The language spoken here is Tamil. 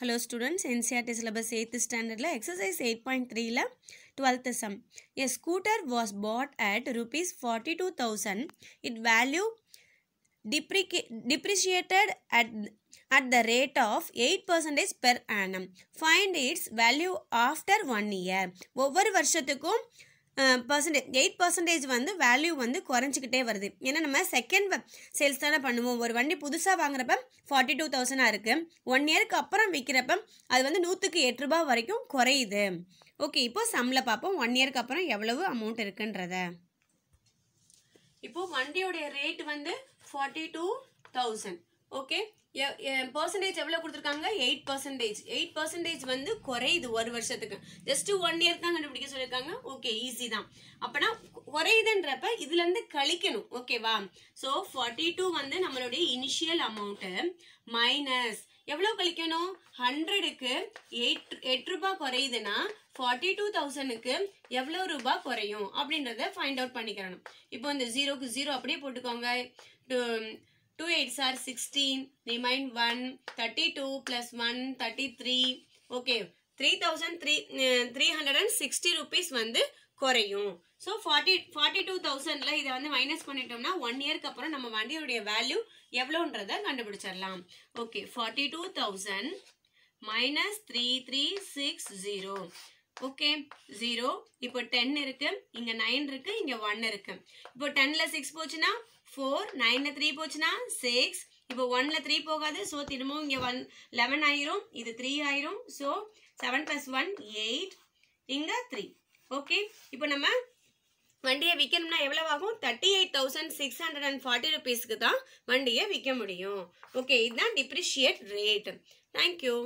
hello students NCERT syllabus eighth స్టాండర్డ్లో ఎక్సర్సైజ్ ఎయిట్ పాయింట్ త్రీలో twelfth sum a scooter was bought at rupees forty two thousand it value డిప్రికే depreciated at at the rate of eight percentage per annum find its value after one year ஒவ்வொரு వర్షతుకు பர்சன்டேஜ் எயிட் பர்சன்டேஜ் வந்து வேல்யூ வந்து குறைஞ்சிக்கிட்டே வருது ஏன்னா நம்ம செகண்ட் சேல்ஸ் தானே பண்ணுவோம் ஒரு வண்டி புதுசாக வாங்குறப்ப ஃபார்ட்டி டூ தௌசண்டாக இருக்குது ஒன் இயருக்கு அப்புறம் விற்கிறப்ப அது வந்து நூற்றுக்கு எட்டு ரூபா வரைக்கும் குறையுது ஓகே இப்போது சம்மில் பார்ப்போம் ஒன் இயருக்கு அப்புறம் எவ்வளவு அமௌண்ட் இருக்குன்றத இப்போது வண்டியோடைய ரேட் வந்து forty two thousand okay percentage எவ்வளோ கொடுத்துருக்காங்க எயிட் பர்சன்டேஜ் எயிட் பர்சன்டேஜ் வந்து குறையுது ஒரு வருஷத்துக்கு ஜஸ்ட் ஒன் இயர் தான் கண்டுபிடிக்க சொல்லியிருக்காங்க ஓகே ஈஸி தான் அப்போனா குறையுதுன்றப்ப இதுலேருந்து கழிக்கணும் ஓகேவா ஸோ ஃபார்ட்டி டூ வந்து நம்மளுடைய இனிஷியல் அமௌண்ட்டு மைனஸ் எவ்வளோ கழிக்கணும் ஹண்ட்ரடுக்கு எயிட் எட்டு ரூபாய் குறையுதுன்னா ஃபார்ட்டி டூ தௌசண்ட்க்கு எவ்வளோ ரூபாய் குறையும் அப்படின்றத ஃபைண்ட் அவுட் பண்ணிக்கிறணும் இப்போ இந்த ஜீரோக்கு ஜீரோ அப்படியே போட்டுக்கோங்க two two two eights are sixteen one thirty plus one thirty three okay three thousand three three hundred and sixty rupees வந்து குறையும் ஸோ ஃபார்ட்டி ஃபார்ட்டி டூ தௌசண்டில் இதை வந்து மைனஸ் பண்ணிட்டோம்னா ஒன் இயர்க்கு அப்புறம் நம்ம வண்டியோடைய வேல்யூ எவ்வளோன்றத கண்டுபிடிச்சிடலாம் okay forty two thousand minus three three six zero okay zero இப்போ டென் இருக்கு இங்க நைன் இருக்கு இங்க ஒன் இருக்கு இப்போ டென்ல சிக்ஸ் போச்சுன்னா ஃபோர் நைன்ல த்ரீ போச்சுன்னா சிக்ஸ் இப்போ ஒன்ல த்ரீ போகாது ஸோ திரும்பவும் இங்கே ஒன் லெவன் ஆயிரும் இது த்ரீ ஆயிரும் so seven plus one eight இங்கே த்ரீ ஓகே இப்போ நம்ம வண்டியை விற்கணும்னா எவ்வளோ ஆகும் thirty eight thousand six hundred and forty ருபீஸ்க்கு தான் வண்டியை விற்க முடியும் ஓகே இதுதான் டிப்ரிஷியேட் ரேட் தேங்க்யூ